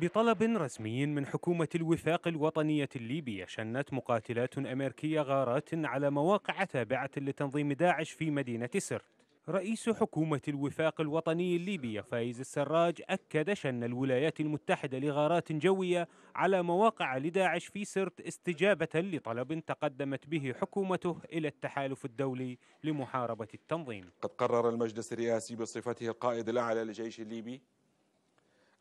بطلب رسمي من حكومة الوفاق الوطنية الليبية شنت مقاتلات أمريكية غارات على مواقع تابعة لتنظيم داعش في مدينة سرت رئيس حكومة الوفاق الوطني الليبي فايز السراج أكد شن الولايات المتحدة لغارات جوية على مواقع لداعش في سرت استجابة لطلب تقدمت به حكومته إلى التحالف الدولي لمحاربة التنظيم قد قرر المجلس الرئاسي بصفته القائد الأعلى للجيش الليبي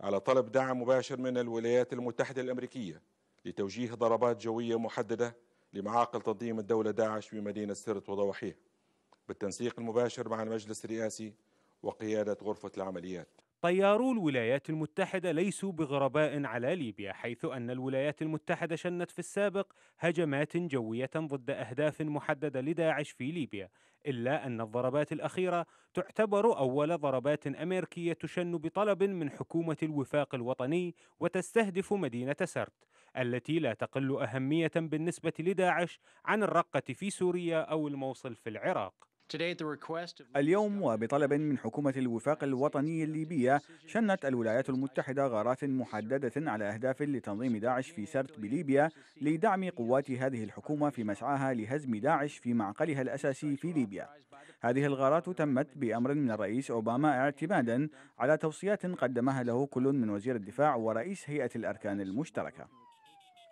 على طلب دعم مباشر من الولايات المتحدة الأمريكية لتوجيه ضربات جوية محددة لمعاقل تنظيم الدولة داعش بمدينة سرت وضواحيها بالتنسيق المباشر مع المجلس الرئاسي وقيادة غرفة العمليات طيارو الولايات المتحدة ليسوا بغرباء على ليبيا حيث أن الولايات المتحدة شنت في السابق هجمات جوية ضد أهداف محددة لداعش في ليبيا إلا أن الضربات الأخيرة تعتبر أول ضربات أمريكية تشن بطلب من حكومة الوفاق الوطني وتستهدف مدينة سرت التي لا تقل أهمية بالنسبة لداعش عن الرقة في سوريا أو الموصل في العراق اليوم وبطلب من حكومة الوفاق الوطني الليبية شنت الولايات المتحدة غارات محددة على أهداف لتنظيم داعش في سرت بليبيا لدعم قوات هذه الحكومة في مسعاها لهزم داعش في معقلها الأساسي في ليبيا هذه الغارات تمت بأمر من الرئيس أوباما اعتمادا على توصيات قدمها له كل من وزير الدفاع ورئيس هيئة الأركان المشتركة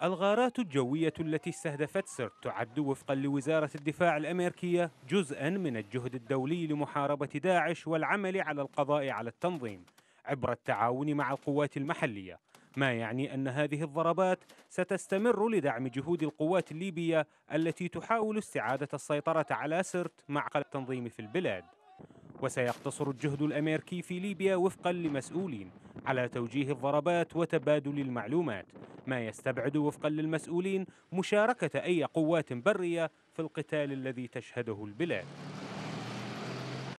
الغارات الجوية التي استهدفت سرت تعد وفقا لوزارة الدفاع الأمريكية جزءا من الجهد الدولي لمحاربة داعش والعمل على القضاء على التنظيم عبر التعاون مع القوات المحلية ما يعني أن هذه الضربات ستستمر لدعم جهود القوات الليبية التي تحاول استعادة السيطرة على سرت مع التنظيم في البلاد وسيقتصر الجهد الأمريكي في ليبيا وفقا لمسؤولين على توجيه الضربات وتبادل المعلومات ما يستبعد وفقا للمسؤولين مشاركة أي قوات برية في القتال الذي تشهده البلاد